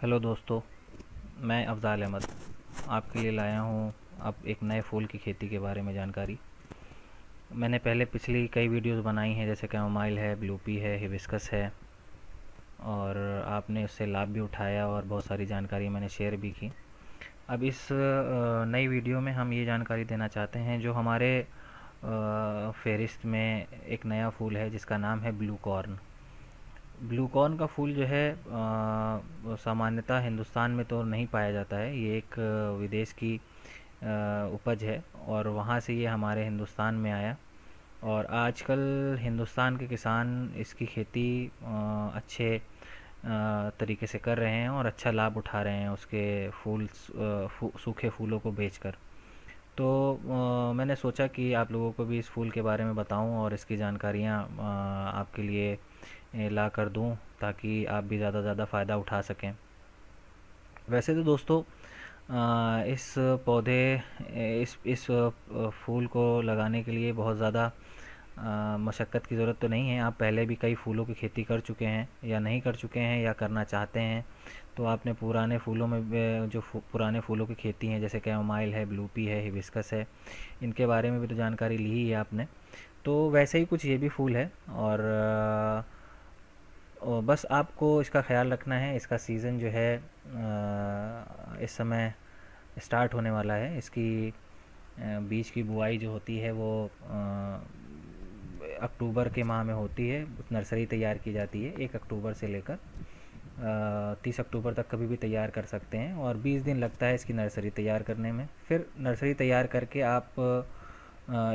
hello दोस्तों मैं अफजाल अहमद आपके लिए लाया हूँ अब एक नए फूल की खेती के बारे में जानकारी मैंने पहले पिछली कई वीडियोस बनाई हैं जैसे कैमोमाइल है ब्लूपी है हिबिस्कस है और आपने उससे लाभ भी उठाया और बहुत सारी जानकारी मैंने शेयर भी की अब इस नई वीडियो में हम ये जानकारी देना चाहते हैं जो हमारे फहरिस्त में एक नया फूल है जिसका नाम है ब्लू कॉर्न ग्लूकॉन का फूल जो है सामान्यतः हिंदुस्तान में तो नहीं पाया जाता है ये एक विदेश की उपज है और वहाँ से ये हमारे हिंदुस्तान में आया और आजकल हिंदुस्तान के किसान इसकी खेती अच्छे तरीके से कर रहे हैं और अच्छा लाभ उठा रहे हैं उसके फूल फू, सूखे फूलों को बेचकर तो आ, मैंने सोचा कि आप लोगों को भी इस फूल के बारे में बताऊं और इसकी जानकारियाँ आपके लिए ला कर दूँ ताकि आप भी ज़्यादा ज़्यादा फ़ायदा उठा सकें वैसे तो दोस्तों इस पौधे इस इस फूल को लगाने के लिए बहुत ज़्यादा मशक्क़त की ज़रूरत तो नहीं है आप पहले भी कई फूलों की खेती कर चुके हैं या नहीं कर चुके हैं या करना चाहते हैं तो आपने पुराने फूलों में जो फू, पुराने फूलों की खेती हैं जैसे कैमाइल है ब्लूपी है हिबिस्कस है इनके बारे में भी तो जानकारी ली ही है आपने तो वैसे ही कुछ ये भी फूल है और आ, और बस आपको इसका ख्याल रखना है इसका सीज़न जो है इस समय स्टार्ट होने वाला है इसकी बीज की बुआई जो होती है वो अक्टूबर के माह में होती है नर्सरी तैयार की जाती है एक अक्टूबर से लेकर तीस अक्टूबर तक कभी भी तैयार कर सकते हैं और बीस दिन लगता है इसकी नर्सरी तैयार करने में फिर नर्सरी तैयार करके आप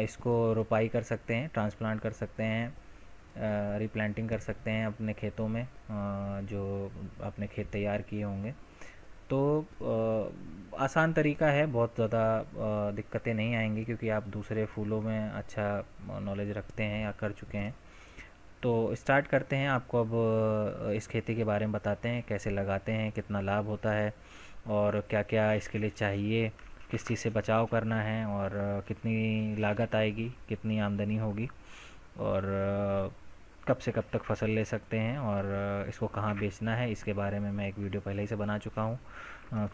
इसको रोपाई कर सकते हैं ट्रांसप्लांट कर सकते हैं रिप्लांटिंग कर सकते हैं अपने खेतों में जो अपने खेत तैयार किए होंगे तो आसान तरीका है बहुत ज़्यादा दिक्कतें नहीं आएंगी क्योंकि आप दूसरे फूलों में अच्छा नॉलेज रखते हैं या कर चुके हैं तो स्टार्ट करते हैं आपको अब इस खेती के बारे में बताते हैं कैसे लगाते हैं कितना लाभ होता है और क्या क्या इसके लिए चाहिए किस चीज़ से बचाव करना है और कितनी लागत आएगी कितनी आमदनी होगी और कब से कब तक फसल ले सकते हैं और इसको कहाँ बेचना है इसके बारे में मैं एक वीडियो पहले ही से बना चुका हूँ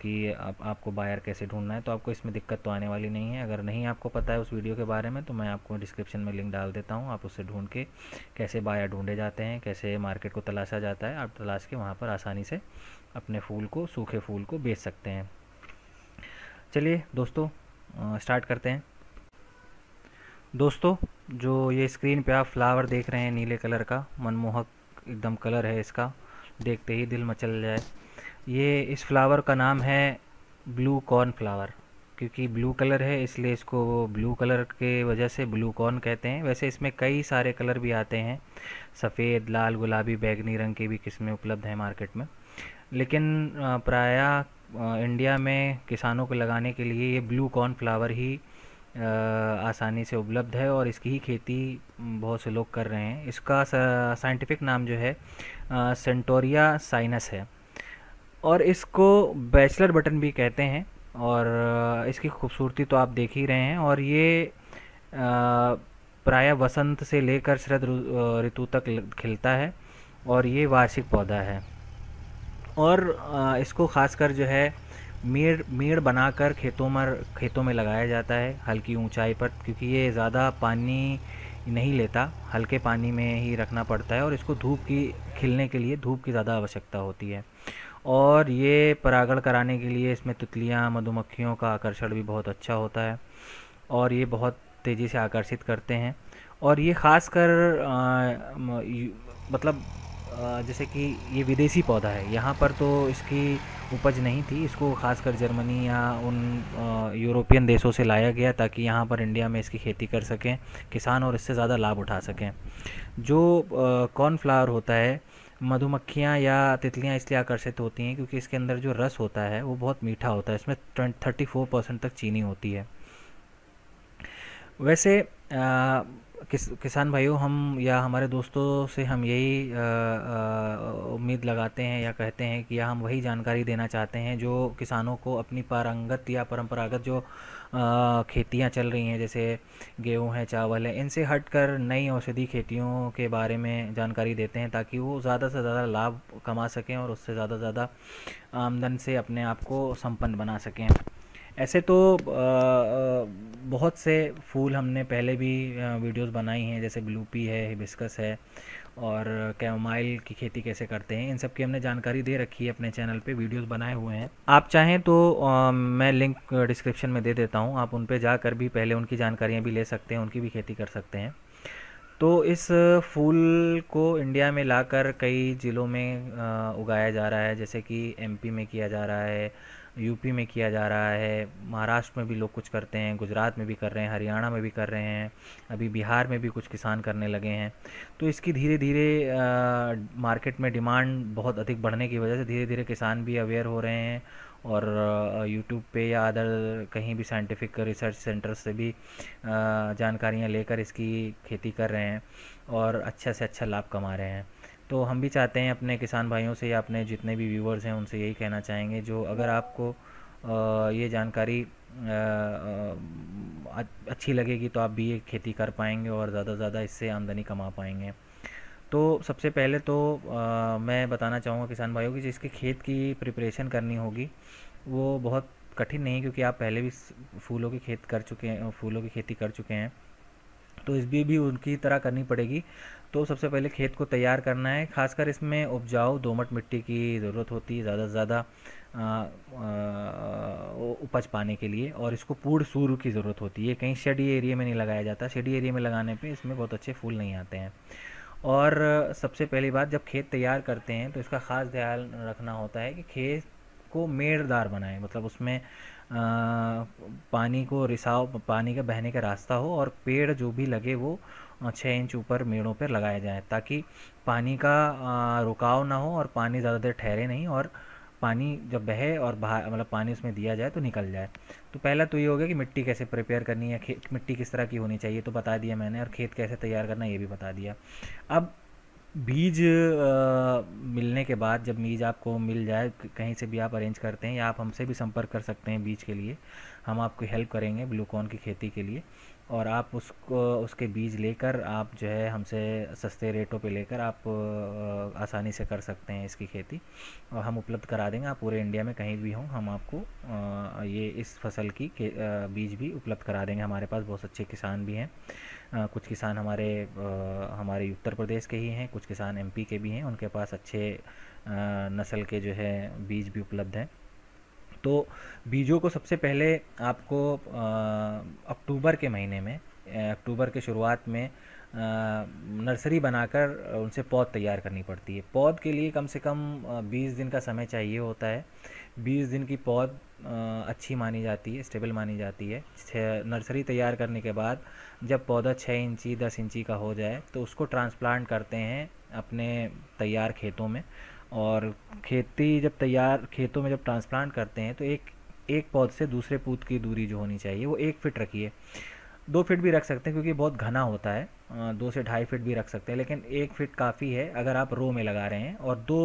कि आप आपको बायर कैसे ढूंढना है तो आपको इसमें दिक्कत तो आने वाली नहीं है अगर नहीं आपको पता है उस वीडियो के बारे में तो मैं आपको डिस्क्रिप्शन में लिंक डाल देता हूँ आप उससे ढूंढ के कैसे बायर ढूंढे जाते हैं कैसे मार्केट को तलाशा जाता है आप तलाश के वहाँ पर आसानी से अपने फूल को सूखे फूल को बेच सकते हैं चलिए दोस्तों स्टार्ट करते हैं दोस्तों जो ये स्क्रीन पे आप फ्लावर देख रहे हैं नीले कलर का मनमोहक एकदम कलर है इसका देखते ही दिल मचल जाए ये इस फ्लावर का नाम है ब्लू कॉर्न फ्लावर क्योंकि ब्लू कलर है इसलिए इसको ब्लू कलर के वजह से ब्लू कॉर्न कहते हैं वैसे इसमें कई सारे कलर भी आते हैं सफ़ेद लाल गुलाबी बैगनी रंग की भी किस्में उपलब्ध हैं मार्केट में लेकिन प्रायः इंडिया में किसानों को लगाने के लिए ये ब्लू कॉर्न फ्लावर ही आसानी से उपलब्ध है और इसकी ही खेती बहुत से लोग कर रहे हैं इसका साइंटिफिक नाम जो है सेंटोरिया साइनस है और इसको बैचलर बटन भी कहते हैं और इसकी खूबसूरती तो आप देख ही रहे हैं और ये प्रायः वसंत से लेकर शरद ऋतु तक खिलता है और ये वार्षिक पौधा है और इसको खासकर जो है मेड़ मेड़ बनाकर खेतों में खेतों में लगाया जाता है हल्की ऊंचाई पर क्योंकि ये ज़्यादा पानी नहीं लेता हल्के पानी में ही रखना पड़ता है और इसको धूप की खिलने के लिए धूप की ज़्यादा आवश्यकता होती है और ये परागण कराने के लिए इसमें तितलियाँ मधुमक्खियों का आकर्षण भी बहुत अच्छा होता है और ये बहुत तेज़ी से आकर्षित करते हैं और ये ख़ास कर मतलब जैसे कि ये विदेशी पौधा है यहाँ पर तो इसकी उपज नहीं थी इसको खासकर जर्मनी या उन यूरोपियन देशों से लाया गया ताकि यहाँ पर इंडिया में इसकी खेती कर सकें किसान और इससे ज़्यादा लाभ उठा सकें जो कॉर्नफ्लावर होता है मधुमक्खियाँ या तितलियाँ इसलिए आकर्षित होती हैं क्योंकि इसके अंदर जो रस होता है वो बहुत मीठा होता है इसमें थर्टी फोर परसेंट तक चीनी होती है वैसे आ, किस किसान भाइयों हम या हमारे दोस्तों से हम यही उम्मीद लगाते हैं या कहते हैं कि या हम वही जानकारी देना चाहते हैं जो किसानों को अपनी पारंगत या परंपरागत जो खेतियां चल रही हैं जैसे गेहूं है चावल है इनसे हटकर नई औषधि खेतियों के बारे में जानकारी देते हैं ताकि वो ज़्यादा से ज़्यादा लाभ कमा सकें और उससे ज़्यादा से ज़्यादा आमदन से अपने आप को संपन्न बना सकें ऐसे तो बहुत से फूल हमने पहले भी वीडियोस बनाई हैं जैसे ग्लूपी है हिबिस्कस है और कैमोमाइल की खेती कैसे करते हैं इन सब की हमने जानकारी दे रखी है अपने चैनल पे वीडियोस बनाए हुए हैं आप चाहें तो आ, मैं लिंक डिस्क्रिप्शन में दे देता हूँ आप उन पर जाकर भी पहले उनकी जानकारियाँ भी ले सकते हैं उनकी भी खेती कर सकते हैं तो इस फूल को इंडिया में लाकर कई ज़िलों में उगाया जा रहा है जैसे कि एमपी में किया जा रहा है यूपी में किया जा रहा है महाराष्ट्र में भी लोग कुछ करते हैं गुजरात में भी कर रहे हैं हरियाणा में भी कर रहे हैं अभी बिहार में भी कुछ किसान करने लगे हैं तो इसकी धीरे धीरे मार्केट में डिमांड बहुत अधिक बढ़ने की वजह से धीरे धीरे किसान भी अवेयर हो रहे हैं और यूट्यूब पे या अदर कहीं भी साइंटिफिक रिसर्च सेंटर से भी जानकारियाँ लेकर इसकी खेती कर रहे हैं और अच्छा से अच्छा लाभ कमा रहे हैं तो हम भी चाहते हैं अपने किसान भाइयों से या अपने जितने भी व्यूवर्स हैं उनसे यही कहना चाहेंगे जो अगर आपको ये जानकारी अच्छी लगेगी तो आप भी ये खेती कर पाएंगे और ज़्यादा से ज़्यादा इससे आमदनी कमा पाएंगे तो सबसे पहले तो मैं बताना चाहूँगा किसान भाइयों की जिसके खेत की प्रिपरेशन करनी होगी वो बहुत कठिन नहीं क्योंकि आप पहले भी फूलों की खेत कर चुके हैं फूलों की खेती कर चुके हैं तो इस भी उनकी तरह करनी पड़ेगी तो सबसे पहले खेत को तैयार करना है खासकर इसमें उपजाऊ दोमट मिट्टी की ज़रूरत होती है ज़्यादा से ज़्यादा उपज पाने के लिए और इसको पूर्ण सूर्य की ज़रूरत होती है कहीं शेडी एरिया में नहीं लगाया जाता शेडी एरिया में लगाने पे इसमें बहुत अच्छे फूल नहीं आते हैं और सबसे पहली बात जब खेत तैयार करते हैं तो इसका ख़ास ध्यान रखना होता है कि खेत को मेड़दार बनाएं मतलब उसमें पानी को रिसाव पानी का बहने का रास्ता हो और पेड़ जो भी लगे वो छः इंच ऊपर मेड़ों पर लगाया जाए ताकि पानी का रुकाव ना हो और पानी ज़्यादा देर ठहरे नहीं और पानी जब बहे और बाहर मतलब पानी उसमें दिया जाए तो निकल जाए तो पहला तो ये हो गया कि मिट्टी कैसे प्रिपेयर करनी है मिट्टी किस तरह की होनी चाहिए तो बता दिया मैंने और खेत कैसे तैयार करना ये भी बता दिया अब बीज मिलने के बाद जब बीज आपको मिल जाए कहीं से भी आप अरेंज करते हैं या आप हमसे भी संपर्क कर सकते हैं बीज के लिए हम आपको हेल्प करेंगे ब्लूकॉर्न की खेती के लिए और आप उसको उसके बीज लेकर आप जो है हमसे सस्ते रेटों पे लेकर आप आसानी से कर सकते हैं इसकी खेती और हम उपलब्ध करा देंगे आप पूरे इंडिया में कहीं भी हों हम आपको ये इस फसल की बीज भी उपलब्ध करा देंगे हमारे पास बहुत अच्छे किसान भी हैं कुछ किसान हमारे हमारे उत्तर प्रदेश के ही हैं कुछ किसान एमपी के भी हैं उनके पास अच्छे नस्ल के जो है बीज भी उपलब्ध हैं तो बीजों को सबसे पहले आपको अक्टूबर के महीने में अक्टूबर के शुरुआत में नर्सरी बनाकर उनसे पौध तैयार करनी पड़ती है पौध के लिए कम से कम 20 दिन का समय चाहिए होता है बीस दिन की पौध अच्छी मानी जाती है स्टेबल मानी जाती है नर्सरी तैयार करने के बाद जब पौधा छः इंची दस इंची का हो जाए तो उसको ट्रांसप्लांट करते हैं अपने तैयार खेतों में और खेती जब तैयार खेतों में जब ट्रांसप्लांट करते हैं तो एक एक पौध से दूसरे पूत की दूरी जो होनी चाहिए वो एक फिट रखिए दो फिट भी रख सकते हैं क्योंकि बहुत घना होता है दो से ढाई फिट भी रख सकते हैं लेकिन एक फिट काफ़ी है अगर आप रो में लगा रहे हैं और दो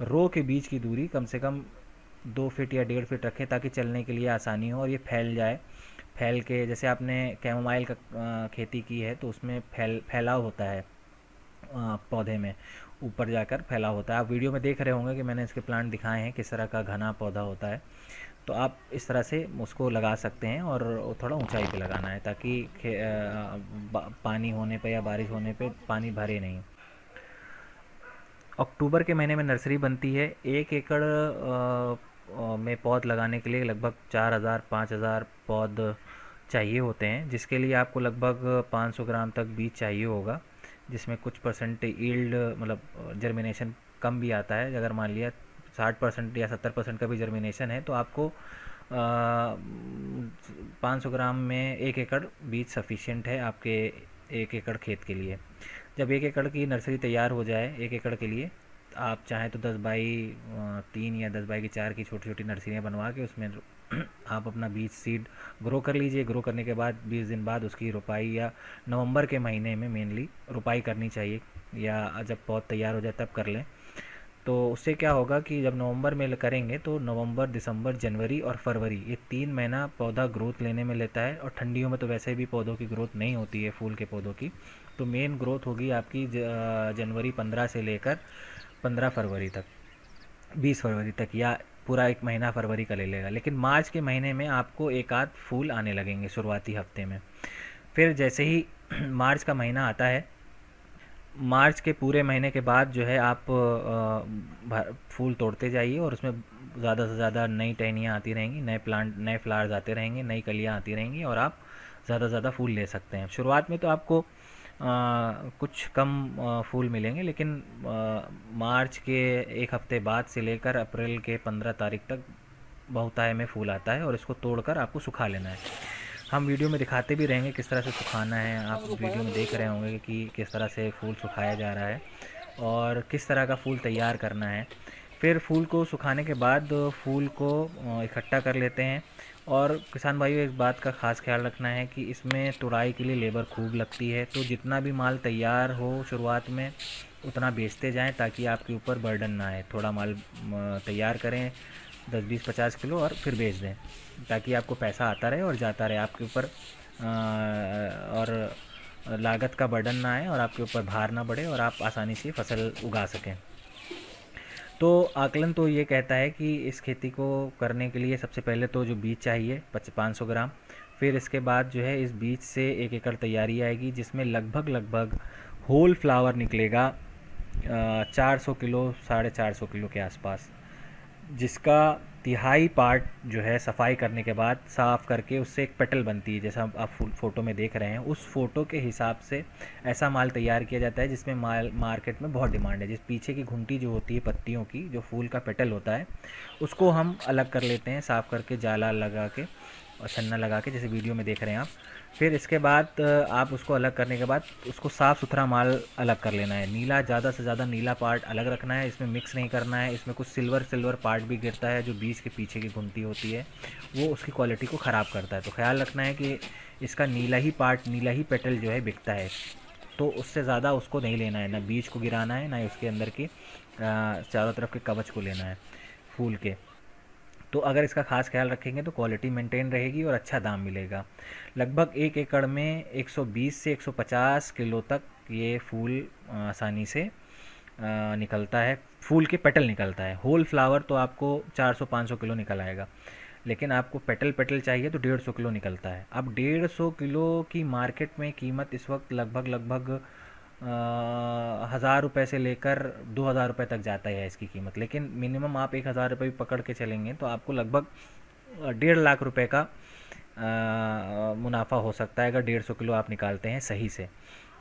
रो के बीच की दूरी कम से कम दो फिट या डेढ़ फिट रखें ताकि चलने के लिए आसानी हो और ये फैल जाए फैल के जैसे आपने कैमोमाइल का खेती की है तो उसमें फैल फैलाव होता है पौधे में ऊपर जाकर फैलाव होता है आप वीडियो में देख रहे होंगे कि मैंने इसके प्लांट दिखाए हैं किस तरह का घना पौधा होता है तो आप इस तरह से उसको लगा सकते हैं और थोड़ा ऊंचाई पे लगाना है ताकि पानी होने पे या बारिश होने पे पानी भरे नहीं अक्टूबर के महीने में नर्सरी बनती है एक एकड़ में पौध लगाने के लिए लगभग चार हज़ार पाँच हज़ार पौध चाहिए होते हैं जिसके लिए आपको लगभग 500 ग्राम तक बीज चाहिए होगा जिसमें कुछ परसेंट ईल्ड मतलब जर्मिनेशन कम भी आता है अगर मान लिया साठ परसेंट या सत्तर परसेंट का भी जर्मिनेशन है तो आपको पाँच सौ ग्राम में एक एकड़ बीज सफिशेंट है आपके एक एकड़ खेत के लिए जब एक एकड़ की नर्सरी तैयार हो जाए एक एकड़ के लिए आप चाहें तो दस बाई तीन या दस बाई की चार की छोटी छोटी नर्सरियाँ बनवा के उसमें आप अपना बीज सीड ग्रो कर लीजिए ग्रो करने के बाद बीस दिन बाद उसकी रोपाई या नवंबर के महीने में मेनली रोपाई करनी चाहिए या जब पौध तैयार हो जाए तब कर लें तो उससे क्या होगा कि जब नवंबर में करेंगे तो नवंबर दिसंबर जनवरी और फरवरी ये तीन महीना पौधा ग्रोथ लेने में लेता है और ठंडियों में तो वैसे भी पौधों की ग्रोथ नहीं होती है फूल के पौधों की तो मेन ग्रोथ होगी आपकी जनवरी पंद्रह से लेकर पंद्रह फरवरी तक बीस फरवरी तक या पूरा एक महीना फरवरी का ले लेगा लेकिन मार्च के महीने में आपको एक आध फूल आने लगेंगे शुरुआती हफ्ते में फिर जैसे ही मार्च का महीना आता है मार्च के पूरे महीने के बाद जो है आप फूल तोड़ते जाइए और उसमें ज़्यादा से ज़्यादा नई टहनियाँ आती रहेंगी नए प्लांट नए फ्लावर्स आते रहेंगे नई कलियाँ आती रहेंगी और आप ज़्यादा से ज़्यादा फूल ले सकते हैं शुरुआत में तो आपको कुछ कम फूल मिलेंगे लेकिन मार्च के एक हफ्ते बाद से लेकर अप्रैल के पंद्रह तारीख तक बहुताय में फूल आता है और इसको तोड़कर आपको सुखा लेना है हम वीडियो में दिखाते भी रहेंगे किस तरह से सुखाना है आप वीडियो में देख रहे होंगे कि किस तरह से फूल सुखाया जा रहा है और किस तरह का फूल तैयार करना है फिर फूल को सुखाने के बाद फूल को इकट्ठा कर लेते हैं और किसान भाइयों एक बात का ख़ास ख्याल रखना है कि इसमें तुड़ाई के लिए लेबर खूब लगती है तो जितना भी माल तैयार हो शुरुआत में उतना बेचते जाएं ताकि आपके ऊपर बर्डन ना आए थोड़ा माल तैयार करें दस बीस पचास किलो और फिर बेच दें ताकि आपको पैसा आता रहे और जाता रहे आपके ऊपर और लागत का बर्डन ना आए और आपके ऊपर भार ना बढ़े और आप आसानी से फसल उगा सकें तो आकलन तो ये कहता है कि इस खेती को करने के लिए सबसे पहले तो जो बीज चाहिए पाँच सौ ग्राम फिर इसके बाद जो है इस बीज से एक एकड़ तैयारी आएगी जिसमें लगभग लगभग होल फ्लावर निकलेगा चार सौ किलो साढ़े चार सौ किलो के आसपास जिसका तिहाई पार्ट जो है सफाई करने के बाद साफ़ करके उससे एक पेटल बनती है जैसा आप फ़ोटो में देख रहे हैं उस फ़ोटो के हिसाब से ऐसा माल तैयार किया जाता है जिसमें माल मार्केट में बहुत डिमांड है जिस पीछे की घुंटी जो होती है पत्तियों की जो फूल का पेटल होता है उसको हम अलग कर लेते हैं साफ़ करके जाला लगा के सन्ना लगा के जैसे वीडियो में देख रहे हैं आप फिर इसके बाद आप उसको अलग करने के बाद उसको साफ़ सुथरा माल अलग कर लेना है नीला ज़्यादा से ज़्यादा नीला पार्ट अलग रखना है इसमें मिक्स नहीं करना है इसमें कुछ सिल्वर सिल्वर पार्ट भी गिरता है जो बीज के पीछे की घुमती होती है वो उसकी क्वालिटी को ख़राब करता है तो ख्याल रखना है कि इसका नीला ही पार्ट नीला ही पेटल जो है बिकता है तो उससे ज़्यादा उसको नहीं लेना है ना बीज को गिराना है ना उसके अंदर की चारों तरफ के कवच को लेना है फूल के तो अगर इसका खास ख्याल रखेंगे तो क्वालिटी मेंटेन रहेगी और अच्छा दाम मिलेगा लगभग एक एकड़ में 120 से 150 किलो तक ये फूल आसानी से निकलता है फूल के पेटल निकलता है होल फ्लावर तो आपको 400-500 किलो निकल आएगा लेकिन आपको पेटल पेटल चाहिए तो डेढ़ किलो निकलता है अब डेढ़ किलो की मार्केट में कीमत इस वक्त लगभग लगभग हज़ार रुपए से लेकर दो हज़ार रुपये तक जाता है इसकी कीमत लेकिन मिनिमम आप एक हज़ार रुपये भी पकड़ के चलेंगे तो आपको लगभग डेढ़ लाख रुपये का आ, मुनाफा हो सकता है अगर डेढ़ सौ किलो आप निकालते हैं सही से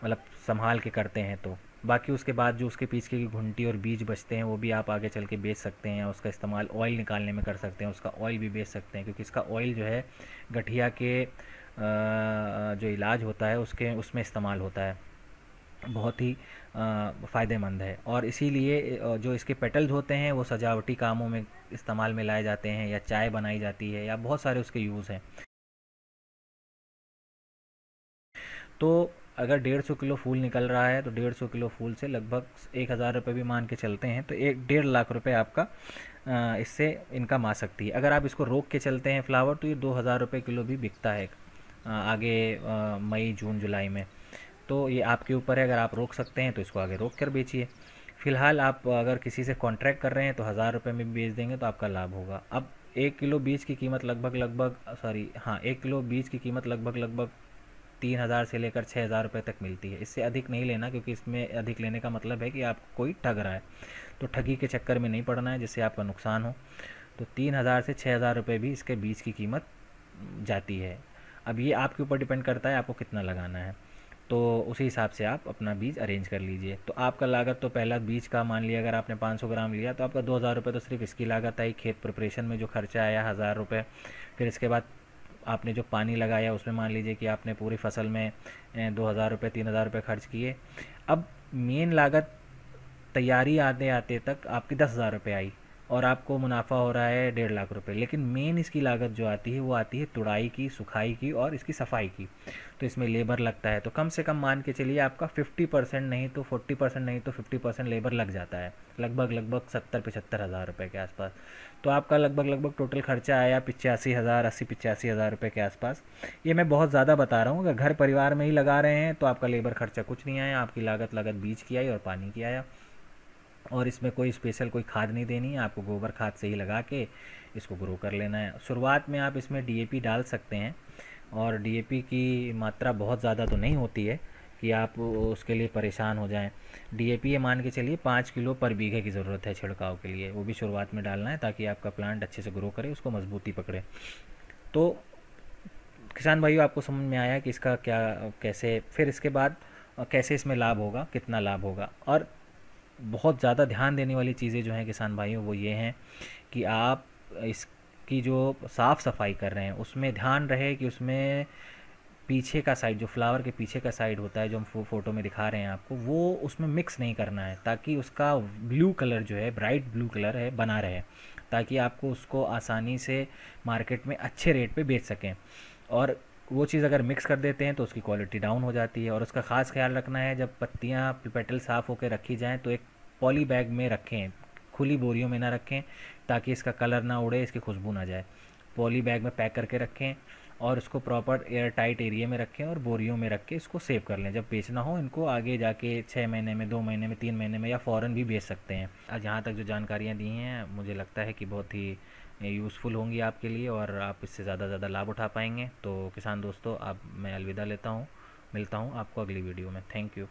मतलब संभाल के करते हैं तो बाकी उसके बाद जो उसके पीछे की घुंटी और बीज बचते हैं वो भी आप आगे चल के बेच सकते हैं उसका इस्तेमाल ऑयल निकालने में कर सकते हैं उसका ऑयल भी बेच सकते हैं क्योंकि इसका ऑयल जो है गठिया के जो इलाज होता है उसके उसमें इस्तेमाल होता है बहुत ही फ़ायदेमंद है और इसीलिए जो इसके पेटल्स होते हैं वो सजावटी कामों में इस्तेमाल में लाए जाते हैं या चाय बनाई जाती है या बहुत सारे उसके यूज़ हैं तो अगर डेढ़ सौ किलो फूल निकल रहा है तो डेढ़ सौ किलो फूल से लगभग एक हज़ार रुपये भी मान के चलते हैं तो एक डेढ़ लाख रुपये आपका इससे इनकम आ सकती है अगर आप इसको रोक के चलते हैं फ्लावर तो ये दो हज़ार रुपये किलो भी बिकता है आगे मई जून जुलाई में तो ये आपके ऊपर है अगर आप रोक सकते हैं तो इसको आगे रोक कर बेचिए फ़िलहाल आप अगर किसी से कॉन्ट्रैक्ट कर रहे हैं तो हज़ार रुपये में भी बेच देंगे तो आपका लाभ होगा अब एक किलो बीज की कीमत लगभग लगभग सॉरी हाँ एक किलो बीज की कीमत लगभग लगभग तीन हज़ार से लेकर छः हज़ार रुपये तक मिलती है इससे अधिक नहीं लेना क्योंकि इसमें अधिक लेने का मतलब है कि आपको कोई ठग रहा है तो ठगी के चक्कर में नहीं पड़ना है जिससे आपका नुकसान हो तो तीन हज़ार से छः हज़ार रुपये भी इसके बीज की कीमत जाती है अब ये आपके ऊपर डिपेंड करता है आपको कितना लगाना है तो उसी हिसाब से आप अपना बीज अरेंज कर लीजिए तो आपका लागत तो पहला बीज का मान लिया अगर आपने 500 ग्राम लिया तो आपका दो हज़ार रुपये तो सिर्फ इसकी लागत आई खेत प्रिपरेशन में जो खर्चा आया हज़ार रुपये फिर इसके बाद आपने जो पानी लगाया उसमें मान लीजिए कि आपने पूरी फसल में दो हज़ार रुपये तीन हज़ार रुपये खर्च किए अब मेन लागत तैयारी आते आते तक आपकी दस हज़ार रुपये आई और आपको मुनाफा हो रहा है डेढ़ लाख रुपए लेकिन मेन इसकी लागत जो आती है वो आती है तुड़ाई की सुखाई की और इसकी सफाई की तो इसमें लेबर लगता है तो कम से कम मान के चलिए आपका फिफ्टी परसेंट नहीं तो फोर्टी परसेंट नहीं तो फिफ्टी परसेंट लेबर लग जाता है लगभग लगभग सत्तर पचहत्तर हज़ार रुपये के आसपास तो आपका लगभग लगभग टोटल खर्चा आया पिचासी हज़ार अस्सी पिचासी हज़ार रुपये के आसपास ये मैं बहुत ज़्यादा बता रहा हूँ अगर घर परिवार में ही लगा रहे हैं तो आपका लेबर खर्चा कुछ नहीं आया आपकी लागत लागत बीज की आई और पानी की आया और इसमें कोई स्पेशल कोई खाद नहीं देनी है आपको गोबर खाद से ही लगा के इसको ग्रो कर लेना है शुरुआत में आप इसमें डीएपी डाल सकते हैं और डीएपी की मात्रा बहुत ज़्यादा तो नहीं होती है कि आप उसके लिए परेशान हो जाएं डीएपी ये मान के चलिए पाँच किलो पर बीघे की ज़रूरत है छिड़काव के लिए वो भी शुरुआत में डालना है ताकि आपका प्लांट अच्छे से ग्रो करे उसको मजबूती पकड़े तो किसान भाइयों आपको समझ में आया कि इसका क्या कैसे फिर इसके बाद कैसे इसमें लाभ होगा कितना लाभ होगा और बहुत ज़्यादा ध्यान देने वाली चीज़ें जो हैं किसान भाइयों वो ये हैं कि आप इसकी जो साफ़ सफाई कर रहे हैं उसमें ध्यान रहे कि उसमें पीछे का साइड जो फ्लावर के पीछे का साइड होता है जो हम फोटो में दिखा रहे हैं आपको वो उसमें मिक्स नहीं करना है ताकि उसका ब्लू कलर जो है ब्राइट ब्लू कलर है बना रहे ताकि आपको उसको आसानी से मार्केट में अच्छे रेट पे बेच सकें और वो चीज़ अगर मिक्स कर देते हैं तो उसकी क्वालिटी डाउन हो जाती है और उसका ख़ास ख्याल रखना है जब पत्तियाँ पेटल साफ़ होकर रखी जाएँ तो एक पॉली बैग में रखें खुली बोरियों में ना रखें ताकि इसका कलर ना उड़े इसकी खुशबू ना जाए पॉली बैग में पैक करके रखें और इसको प्रॉपर एयर टाइट एरिया में रखें और बोरियों में रख के इसको सेव कर लें जब बेचना हो इनको आगे जाके छः महीने में दो महीने में तीन महीने में या फ़ौर भी बेच सकते हैं आज यहाँ तक जो जानकारियाँ दी हैं मुझे लगता है कि बहुत ही यूज़फुल होंगी आपके लिए और आप इससे ज़्यादा ज़्यादा लाभ उठा पाएंगे तो किसान दोस्तों आप मैं अलविदा लेता हूँ मिलता हूँ आपको अगली वीडियो में थैंक यू